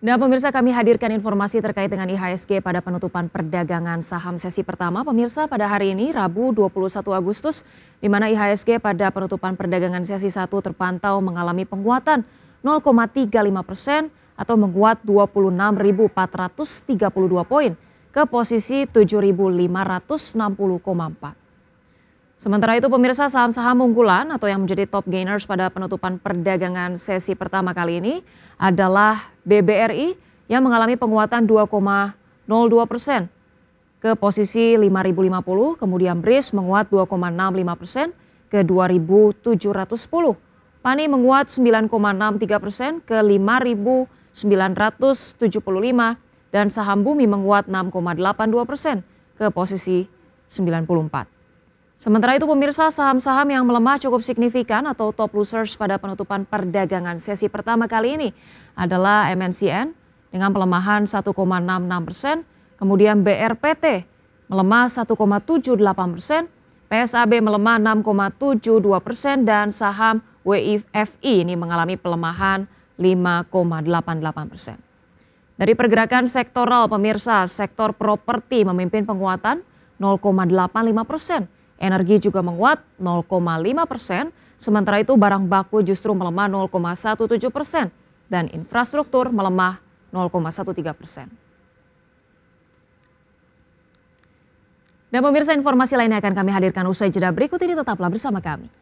Nah pemirsa kami hadirkan informasi terkait dengan IHSG pada penutupan perdagangan saham sesi pertama. Pemirsa pada hari ini Rabu 21 Agustus di mana IHSG pada penutupan perdagangan sesi 1 terpantau mengalami penguatan 0,35 persen atau menguat 26.432 poin ke posisi 7.560,4. Sementara itu pemirsa saham-saham unggulan atau yang menjadi top gainers pada penutupan perdagangan sesi pertama kali ini adalah BBRI yang mengalami penguatan 2,02 persen ke posisi 5.050, kemudian BRIS menguat 2,65 persen ke 2.710. Pani menguat 9,63 persen ke 5.975 dan saham bumi menguat 6,82 persen ke posisi 94. Sementara itu pemirsa saham-saham yang melemah cukup signifikan atau top losers pada penutupan perdagangan sesi pertama kali ini adalah MNCN dengan pelemahan 1,66 persen, kemudian BRPT melemah 1,78 persen, PSAB melemah 6,72 persen dan saham WIFI ini mengalami pelemahan 5,88 persen. Dari pergerakan sektoral pemirsa, sektor properti memimpin penguatan 0,85 persen Energi juga menguat 0,5 persen, sementara itu barang baku justru melemah 0,17 persen dan infrastruktur melemah 0,13 persen. Dan pemirsa informasi lainnya akan kami hadirkan usai jeda berikut ini tetaplah bersama kami.